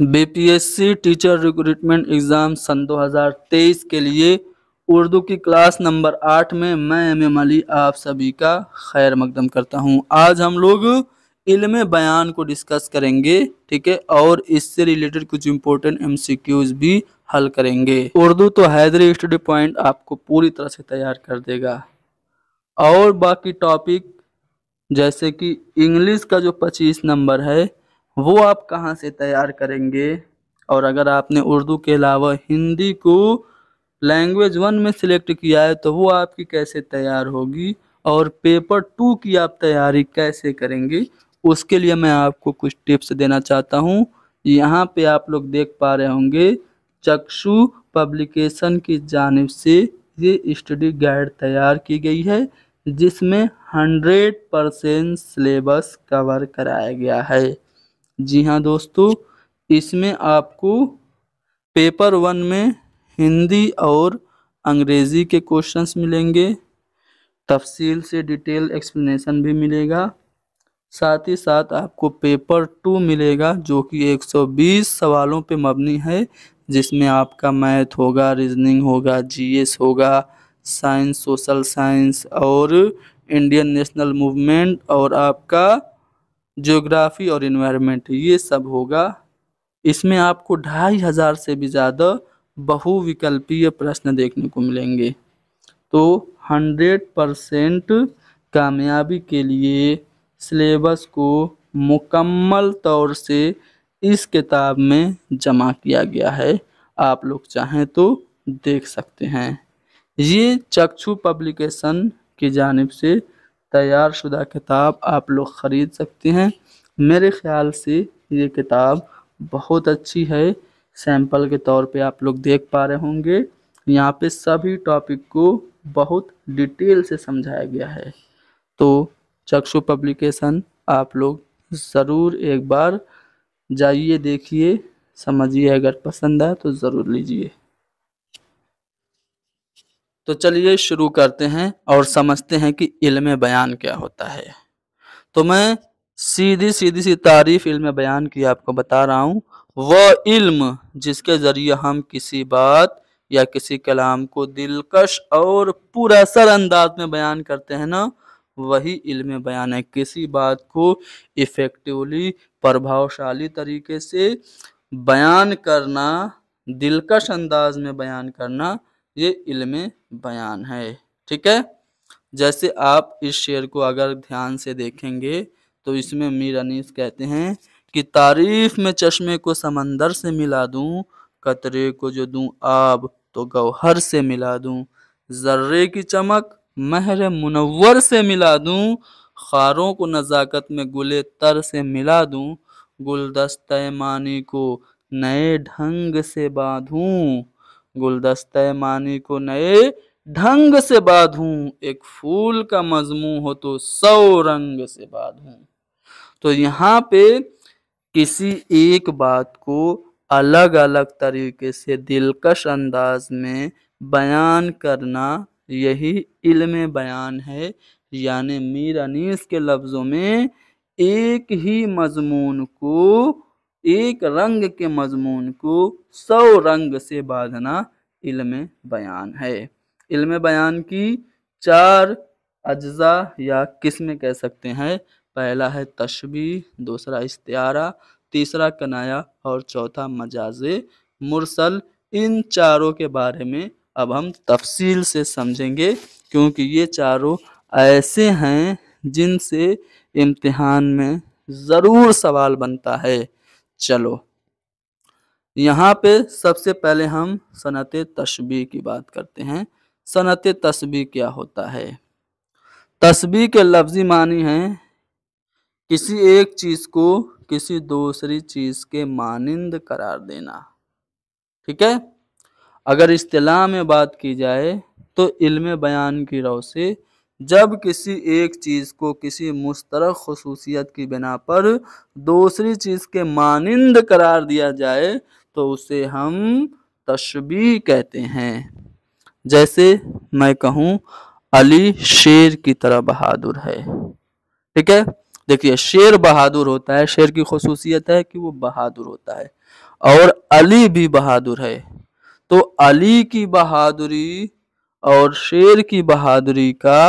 BPSC teacher recruitment exam सन 2023 के लिए उर्दू की क्लास नंबर आठ में मैं एम एम अली आप सभी का खैर मकदम करता हूं आज हम लोग इल्म बयान को डिस्कस करेंगे ठीक है और इससे रिलेटेड कुछ इम्पोर्टेंट एम सी क्यूज भी हल करेंगे उर्दू तो हैदरी स्टडी पॉइंट आपको पूरी तरह से तैयार कर देगा और बाकी टॉपिक जैसे कि इंग्लिश का जो पच्चीस नंबर है वो आप कहाँ से तैयार करेंगे और अगर आपने उर्दू के अलावा हिंदी को लैंग्वेज वन में सिलेक्ट किया है तो वो आपकी कैसे तैयार होगी और पेपर टू की आप तैयारी कैसे करेंगे उसके लिए मैं आपको कुछ टिप्स देना चाहता हूँ यहाँ पे आप लोग देख पा रहे होंगे चक्षु पब्लिकेशन की जानब से ये स्टडी गाइड तैयार की गई है जिसमें हंड्रेड परसेंट सिलेबस कवर कराया गया है जी हाँ दोस्तों इसमें आपको पेपर वन में हिंदी और अंग्रेज़ी के क्वेश्चंस मिलेंगे तफसील से डिटेल एक्सप्लेनेशन भी मिलेगा साथ ही साथ आपको पेपर टू मिलेगा जो कि 120 सवालों पे मबनी है जिसमें आपका मैथ होगा रीजनिंग होगा जीएस होगा साइंस सोशल साइंस और इंडियन नेशनल मूवमेंट और आपका जोग्राफ़ी और इन्वायरमेंट ये सब होगा इसमें आपको ढाई हज़ार से भी ज़्यादा बहुविकल्पीय प्रश्न देखने को मिलेंगे तो हंड्रेड परसेंट कामयाबी के लिए सिलेबस को मुकम्मल तौर से इस किताब में जमा किया गया है आप लोग चाहें तो देख सकते हैं ये चक्षु पब्लिकेशन की जानब से तैयार शुदा किताब आप लोग ख़रीद सकते हैं मेरे ख्याल से ये किताब बहुत अच्छी है सैम्पल के तौर पे आप लोग देख पा रहे होंगे यहाँ पे सभी टॉपिक को बहुत डिटेल से समझाया गया है तो चक्षु पब्लिकेशन आप लोग ज़रूर एक बार जाइए देखिए समझिए अगर पसंद आए तो ज़रूर लीजिए तो चलिए शुरू करते हैं और समझते हैं कि इल्म बयान क्या होता है तो मैं सीधी सीधी सी तारीफ इल्म बयान की आपको बता रहा हूँ वह इल्म जिसके ज़रिए हम किसी बात या किसी कलाम को दिलकश और पूरा सर अंदाज में बयान करते हैं ना वही इल्म बयान है किसी बात को इफ़ेक्टिवली प्रभावशाली तरीके से बयान करना दिलकश अंदाज में बयान करना ये इल्म बयान है ठीक है जैसे आप इस शेर को अगर ध्यान से देखेंगे तो इसमें मीर अनीस कहते हैं कि तारीफ में चश्मे को समंदर से मिला दूं कतरे को जो दूं आब तो गौहर से मिला दूं जर्रे की चमक महर मुनवर से मिला दूं खारों को नज़ाकत में गुले तर से मिला दूं गुलदस्त मानी को नए ढंग से बांधूं गुलदस्ते मानी को नए ढंग से बांधूं एक फूल का मजमू हो तो सौ रंग से बांधूं तो यहाँ पे किसी एक बात को अलग अलग तरीके से दिलकश अंदाज में बयान करना यही इल्म बयान है यानी मीर अनीस के लफ्ज़ों में एक ही मजमून को एक रंग के मजमून को सौ रंग से बांधना इल्म बयान है इल्म बयान की चार अज्जा या किस्म कह सकते हैं पहला है तशबी दूसरा इस्तियारा तीसरा कनाया और चौथा मजाज़े मुरसल इन चारों के बारे में अब हम तफसील से समझेंगे क्योंकि ये चारों ऐसे हैं जिनसे इम्तिहान में ज़रूर सवाल बनता है चलो यहाँ पे सबसे पहले हम सनत तस्बी की बात करते हैं सनत तस्बी क्या होता है तस्बी के लफ्जी मानी हैं किसी एक चीज़ को किसी दूसरी चीज़ के मानंद करार देना ठीक है अगर इस्तेला में बात की जाए तो इल्म बयान की राव से जब किसी एक चीज़ को किसी मुश्तरक खसूसियत की बिना पर दूसरी चीज़ के मानंद करार दिया जाए तो उसे हम तशबी कहते हैं जैसे मैं कहूँ अली शेर की तरह बहादुर है ठीक है देखिए शेर बहादुर होता है शेर की खसूसियत है कि वो बहादुर होता है और अली भी बहादुर है तो अली की बहादुरी और शेर की बहादुरी का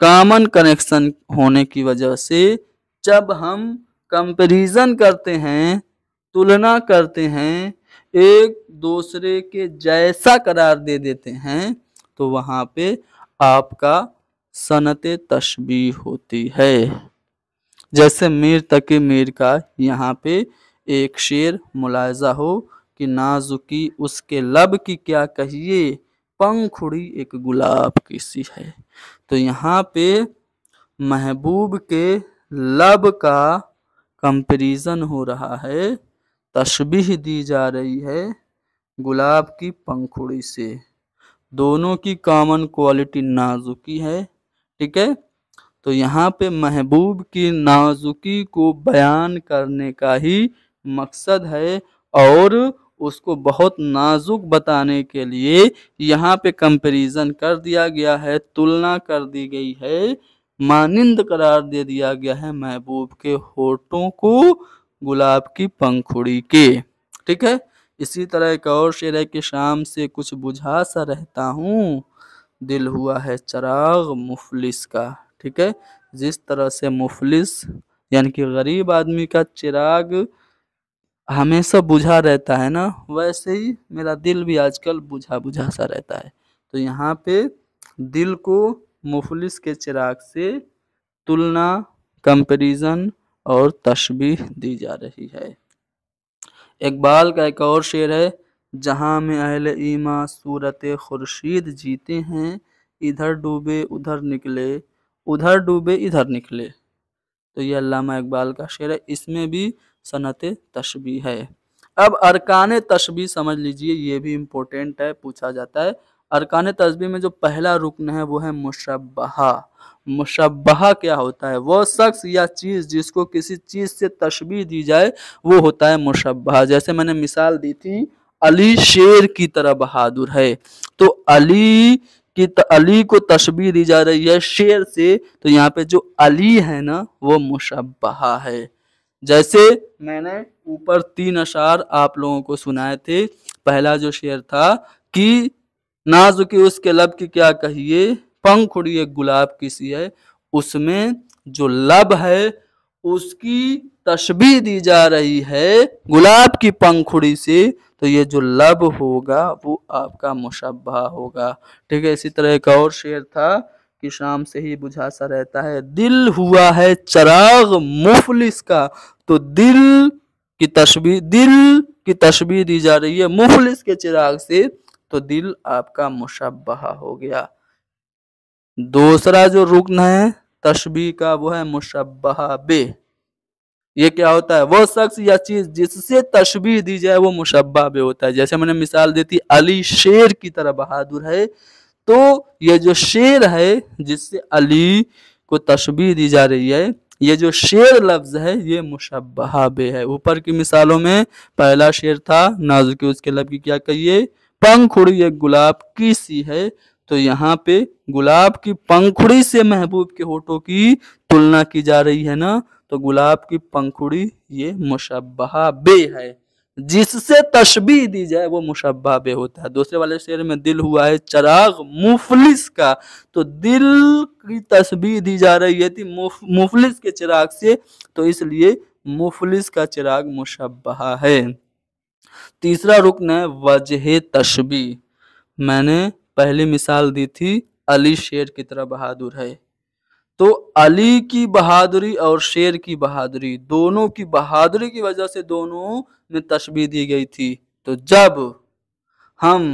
कॉमन कनेक्शन होने की वजह से जब हम कंपैरिजन करते हैं तुलना करते हैं एक दूसरे के जैसा करार दे देते हैं तो वहाँ पे आपका सनत तशबी होती है जैसे मीर तक मीर का यहाँ पे एक शेर मुलायजा हो कि नाजुकी उसके लब की क्या कहिए पंखुड़ी एक गुलाब की सी है तो यहाँ पे महबूब के लब का कंपेरिजन हो रहा है तशबीह दी जा रही है गुलाब की पंखुड़ी से दोनों की कॉमन क्वालिटी नाजुकी है ठीक है तो यहाँ पे महबूब की नाजुकी को बयान करने का ही मकसद है और उसको बहुत नाजुक बताने के लिए यहाँ पे कंपैरिजन कर दिया गया है तुलना कर दी गई है मानिंद करार दे दिया गया है महबूब के होठों को गुलाब की पंखुड़ी के ठीक है इसी तरह एक और शेर है कि शाम से कुछ बुझा सा रहता हूँ दिल हुआ है चराग मुफलिस का ठीक है जिस तरह से मुफलिस यानी कि गरीब आदमी का चिराग हमेशा बुझा रहता है ना वैसे ही मेरा दिल भी आजकल बुझा बुझा सा रहता है तो यहाँ पे दिल को मुफलिस के चिराग से तुलना कंपैरिजन और तशबीह दी जा रही है इकबाल का एक और शेर है जहाँ में अहल ईमा सूरत खुर्शीद जीते हैं इधर डूबे उधर निकले उधर डूबे इधर निकले तो ये अलामा इकबाल का शेर है इसमें भी सनत तशबी है अब अरकान तशबी समझ लीजिए ये भी इम्पोर्टेंट है पूछा जाता है अरकान तशबी में जो पहला रुकन है वो है मुशबहा मुशबहा क्या होता है वो शख्स या चीज़ जिसको किसी चीज़ से तशबी दी जाए वो होता है मुशबहा जैसे मैंने मिसाल दी थी अली शेर की तरह बहादुर है तो अली कि अली को तशबी दी जा रही है शेर से तो यहाँ पे जो अली है ना वो मुशबहा है जैसे मैंने ऊपर तीन अशार आप लोगों को सुनाए थे पहला जो शेर था कि नाजुकी उसके लब की क्या कहिए पंख उड़िए गुलाब किसी है उसमें जो लब है उसकी तस्बी दी जा रही है गुलाब की पंखुड़ी से तो ये जो लब होगा वो आपका मुशबा होगा ठीक है इसी तरह एक और शेर था कि शाम से ही बुझा सा रहता है दिल हुआ है चराग मुफलिस का तो दिल की तस्वीर दिल की तस्वीर दी जा रही है मुफलिस के चिराग से तो दिल आपका मुशबहा हो गया दूसरा जो रुकन है तस्बी का वो है मुशबहा बे ये क्या होता है वो शख्स या चीज जिससे तस्वीर दी जाए वो मुशबा बे होता है जैसे मैंने मिसाल दी थी अली शेर की तरह बहादुर है तो ये जो शेर है जिससे अली को तस्वीर दी जा रही है ये जो शेर लफ्ज है ये मुशबहा बे है ऊपर की मिसालों में पहला शेर था नाजुक उसके लफ की क्या कहिए पंखुड़ी एक गुलाब की सी है तो यहाँ पे गुलाब की पंखुड़ी से महबूब के होठों की तुलना की जा रही है ना तो गुलाब की पंखुड़ी ये मुशबहा बे है जिससे तशबी दी जाए वो मुशबा बे होता है दूसरे वाले शेर में दिल हुआ है चराग मुफलिस का तो दिल की तस्बी दी जा रही है थी मुफलिस के चिराग से तो इसलिए मुफलिस का चिराग मुशबा है तीसरा रुकन है वजह तशबी मैंने पहली मिसाल दी थी अली शेर की तरह बहादुर है तो अली की बहादुरी और शेर की बहादुरी दोनों की बहादुरी की वजह से दोनों में तशबी दी गई थी तो जब हम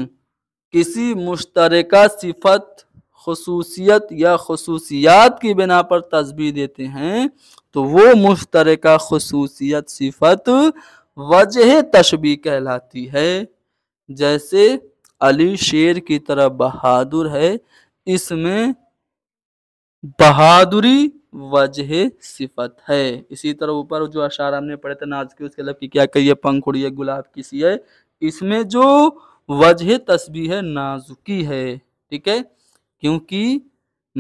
किसी मुश्तरका सिफत खसूसियत या खसूसियात की बिना पर तस्बी देते हैं तो वो मुश्तरका खसूसियत सिफत वजह तशबी कहलाती है जैसे अली शेर की तरह बहादुर है इसमें बहादुरी वजह सिफत है इसी तरह ऊपर जो अशार हमने पढ़े थे नाज के उसके लब की क्या कहिए पंख उड़िए गुलाब की सी है इसमें जो वजह तस्बी है नाजुकी है ठीक है क्योंकि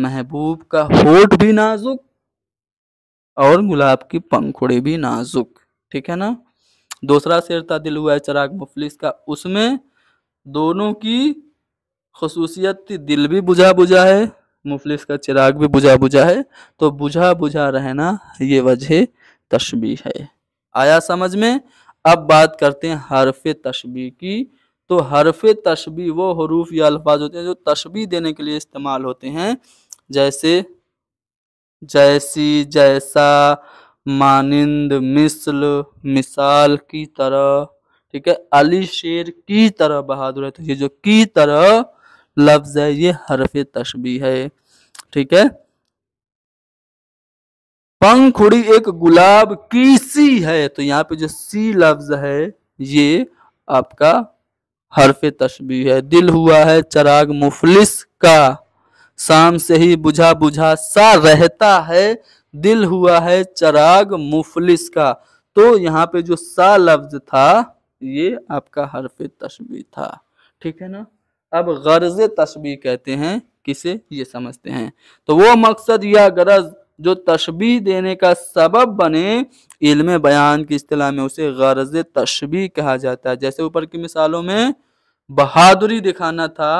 महबूब का होट भी नाजुक और गुलाब की पंखुड़ी भी नाजुक ठीक है ना दूसरा शेर था दिल हुआ है चराग मुफलिस का उसमें दोनों की खसूसियत दिल भी बुझा बुझा है मुफलिस का चिराग भी बुझा बुझा है तो बुझा बुझा रहना ये वजह तशबी है आया समझ में अब बात करते हैं हरफ तशबी की तो हरफ तशबी वो हरूफ या अल्फाज होते हैं जो तशबी देने के लिए इस्तेमाल होते हैं जैसे जैसी जैसा मानिंद मिसल मिसाल की तरह ठीक है अली शेर की तरह बहादुर है तो ये जो की तरह लफ्ज़ है ये हरफ तशबी है ठीक है पंखुड़ी एक गुलाब की सी है तो यहाँ पे जो सी लफ्ज है ये आपका हरफ तशबी है दिल हुआ है चराग मुफलिस का शाम से ही बुझा बुझा सा रहता है दिल हुआ है चराग मुफलिस का तो यहाँ पे जो सा लफ्ज था ये आपका हरफ तशबी था ठीक है ना अब गर्ज तस्बी कहते हैं किसे ये समझते हैं तो वो मकसद या गरज जो तशबी देने का सबब बने इल्म बयान की अतलाह में उसे गर्ज तशबी कहा जाता है जैसे ऊपर की मिसालों में बहादुरी दिखाना था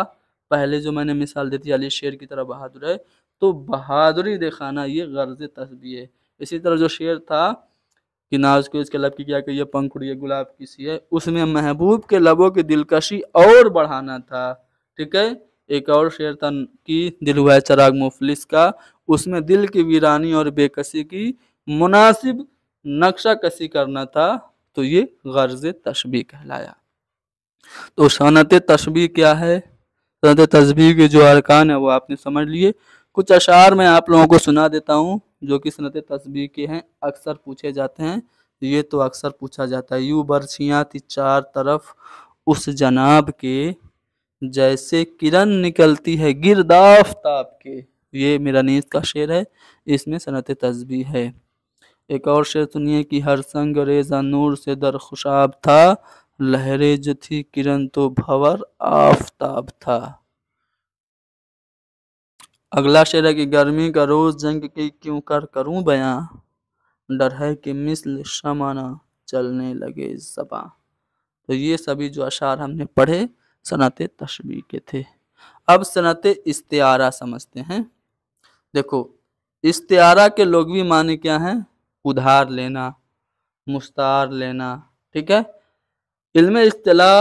पहले जो मैंने मिसाल दी थी अली शेर की तरह बहादुर है तो बहादुरी दिखाना ये गर्ज तस्बी है इसी तरह जो शेर था कि नाज को इसके लब की क्या कहिए पंखुड़ी गुलाब किसी है उसमें महबूब के लबों की दिलकशी और बढ़ाना था ठीक है एक और शेर था कि दिल हुआ चराग मुफलिस का उसमें दिल की वीरानी और बेकसी की मुनासिब नक्शा कसी करना था तो ये गर्ज तशबी कहलाया तो सनत तशबी क्या है सनत तशबी के जो अरकान है वो आपने समझ लिए कुछ अशार मैं आप लोगों को सुना देता हूँ जो कि सनत तशबी के हैं अक्सर पूछे जाते हैं ये तो अक्सर पूछा जाता है यू बरछियाँ थी चार तरफ उस जनाब के जैसे किरण निकलती है गिरद आफ्ताब के ये मेरा नीत का शेर है इसमें सनत तस्बी है एक और शेर सुनिए कि हर संग रेजा नूर से दर खुशाब था लहरे जो थी किरण तो भवर आफ्ताब था अगला शेर है कि गर्मी का रोज जंग की क्यों कर करूं बयां डर है कि मिसल शमाना चलने लगे जबा तो ये सभी जो अशार हमने पढ़े सनत तशबी के थे अब सनत इस्तारा समझते हैं देखो इसतारा के लोग भी माने क्या हैं उधार लेना मुस्तार लेना ठीक है इल्म अतला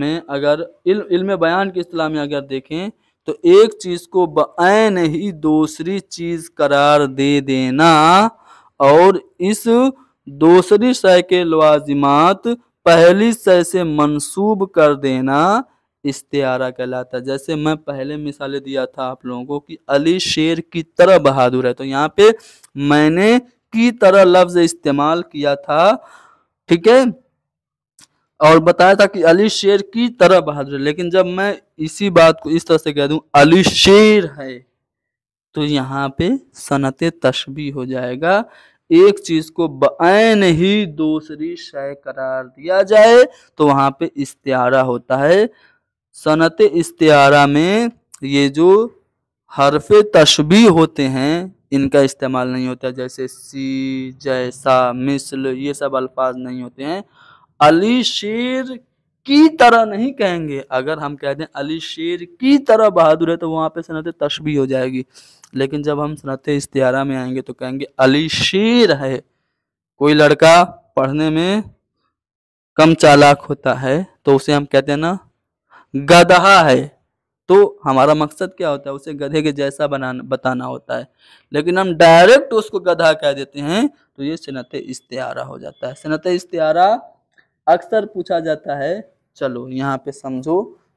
में अगर इल्म इल्म बयान की अतला में अगर देखें तो एक चीज़ को बैन ही दूसरी चीज़ करार दे देना और इस दूसरी शय के लवाजिमात पहली शय से मनसूब कर देना इस्तारा कहलाता है जैसे मैं पहले मिसालें दिया था आप लोगों को कि अली शेर की तरह बहादुर है तो यहाँ पे मैंने की तरह लफ्ज इस्तेमाल किया था ठीक है और बताया था कि अली शेर की तरह बहादुर है लेकिन जब मैं इसी बात को इस तरह से कह दूं अली शेर है तो यहाँ पे सनत तशबी हो जाएगा एक चीज को बैन ही दूसरी शय करार दिया जाए तो वहां पे इस्तारा होता है सनत इस्तारा में ये जो हरफ तशबी होते हैं इनका इस्तेमाल नहीं होता जैसे सी जैसा मिसल ये सब अल्फाज नहीं होते हैं अली शेर की तरह नहीं कहेंगे अगर हम कह दें अली शेर की तरह बहादुर है तो वहाँ पे सनत तशबी हो जाएगी लेकिन जब हम सनत इश्तारा में आएंगे तो कहेंगे अली शेर है कोई लड़का पढ़ने में कम चालाक होता है तो उसे हम कहते हैं ना गधा है तो हमारा मकसद क्या होता है उसे गधे के जैसा बनाना बताना होता है लेकिन हम डायरेक्ट उसको गधा कह देते हैं तो ये सनत इश्तारा हो जाता है सनत इश्तारा अक्सर पूछा जाता है चलो यहाँ पे समझो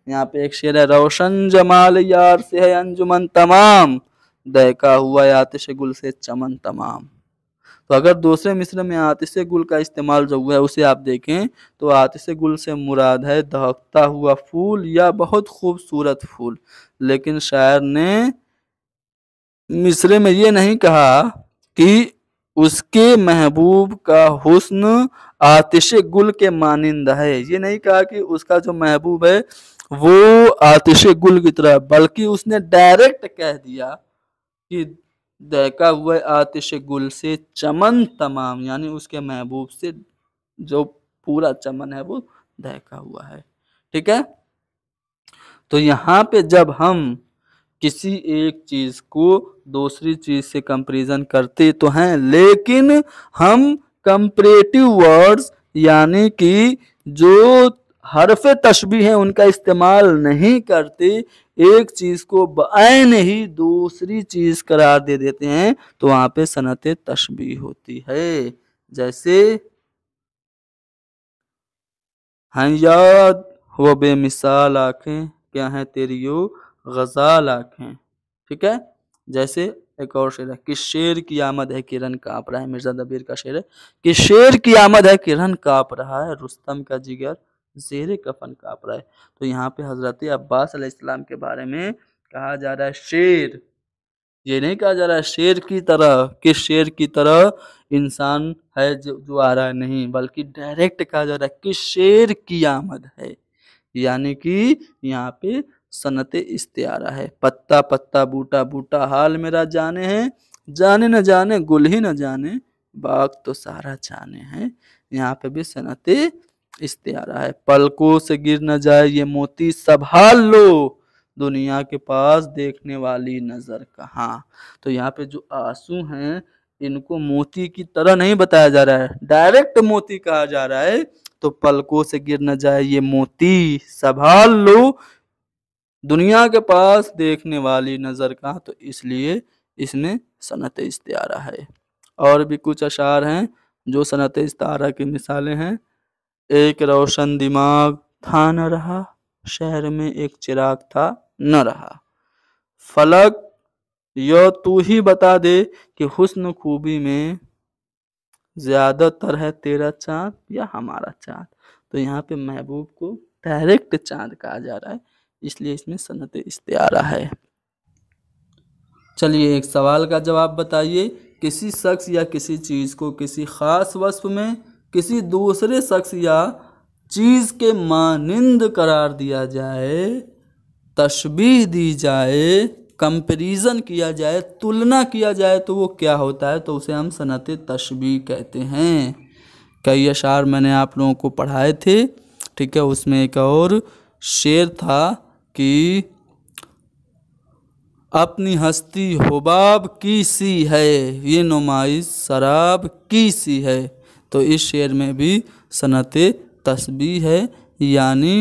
यहाँ पे एक शेर है रोशन जमाल यार से है अंजुमन तमाम दहका हुआ आतिश गुल से चमन तमाम तो अगर दूसरे मिस्र में आतिश गुल का इस्तेमाल जो हुआ है उसे आप देखें तो आतिश गुल से मुराद है दहकता हुआ फूल या बहुत खूबसूरत फूल लेकिन शायर ने मिसरे में ये नहीं कहा कि उसके महबूब का हुस्न आतिश गुल के मानंद है ये नहीं कहा कि उसका जो महबूब है वो आतिश गुल की तरह बल्कि उसने डायरेक्ट कह दिया कि दहका हुआ आतिश गुल से चमन तमाम यानी उसके महबूब से जो पूरा चमन है वो दहका हुआ है ठीक है तो यहाँ पे जब हम किसी एक चीज को दूसरी चीज से कंपेरिजन करते तो हैं लेकिन हम कंपरेटिव वर्ड्स यानी कि जो हरफ तशबी है उनका इस्तेमाल नहीं करते एक चीज़ को बैन ही दूसरी चीज़ करार दे देते हैं तो वहाँ पे सनत तशबी होती है जैसे हैं याद वो बेमिसाल आँखें क्या है तेरी यू गजालाक हैं ठीक है जैसे एक और शेर है कि शेर की आमद है किरण काँप रहा है मिर्जा दबीर का शेर है कि शेर की आमद है किरण काँप रहा है रुस्तम का जिगर जेर कफन काँप रहा है तो यहाँ पे हजरत अब्बास अलैहिस्सलाम के बारे में कहा जा रहा है शेर ये नहीं कहा जा रहा है शेर की तरह कि शेर की तरह इंसान है जो जो आ रहा है नहीं बल्कि डायरेक्ट कहा जा रहा है कि शेर की आमद है यानी कि यहाँ पे सनत इस्त्यारा है पत्ता पत्ता बूटा बूटा हाल मेरा जाने हैं जाने न जाने गुल ही न जाने बाग तो सारा जाने हैं यहाँ पे भी सनत इस्त्यारा है पलकों से गिर न जाए ये मोती संभाल लो दुनिया के पास देखने वाली नजर कहाँ तो यहाँ पे जो आंसू हैं इनको मोती की तरह नहीं बताया जा रहा है डायरेक्ट मोती कहा जा रहा है तो पलकों से गिर न जाए ये मोती संभाल लो दुनिया के पास देखने वाली नज़र का तो इसलिए इसमें सनत इस्तारा है और भी कुछ अशार हैं जो सनत इस्तारा की मिसालें हैं एक रोशन दिमाग था न रहा शहर में एक चिराग था न रहा फलक यो तू ही बता दे कि हुस्न खूबी में ज़्यादातर है तेरा चाँद या हमारा चाँद तो यहाँ पे महबूब को डायरेक्ट चाँद कहा जा रहा है इसलिए इसमें सनत इश्तारा है चलिए एक सवाल का जवाब बताइए किसी शख्स या किसी चीज़ को किसी ख़ास वस्फ में किसी दूसरे शख्स या चीज़ के मानंद करार दिया जाए तशबी दी जाए कंपेरिजन किया जाए तुलना किया जाए तो वो क्या होता है तो उसे हम सनत तशबी कहते हैं कई अशार मैंने आप लोगों को पढ़ाए थे ठीक है उसमें एक और शेर था कि अपनी हस्ती होबाब की सी है ये नुमाइश शराब की सी है तो इस शेर में भी सनत तस्बी है यानी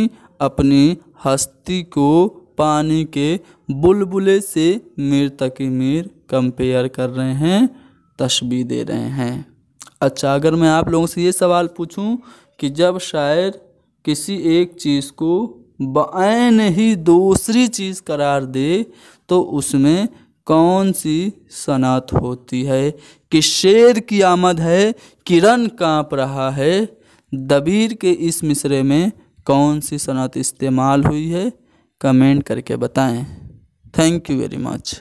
अपनी हस्ती को पानी के बुलबुले से मीर तक मीर कंपेयर कर रहे हैं तस्बी दे रहे हैं अच्छा अगर मैं आप लोगों से ये सवाल पूछूं कि जब शायर किसी एक चीज़ को बैन ही दूसरी चीज़ करार दे तो उसमें कौन सी सनात होती है कि शेर की आमद है किरण कांप रहा है दबीर के इस मिसरे में कौन सी सनात इस्तेमाल हुई है कमेंट करके बताएं थैंक यू वेरी मच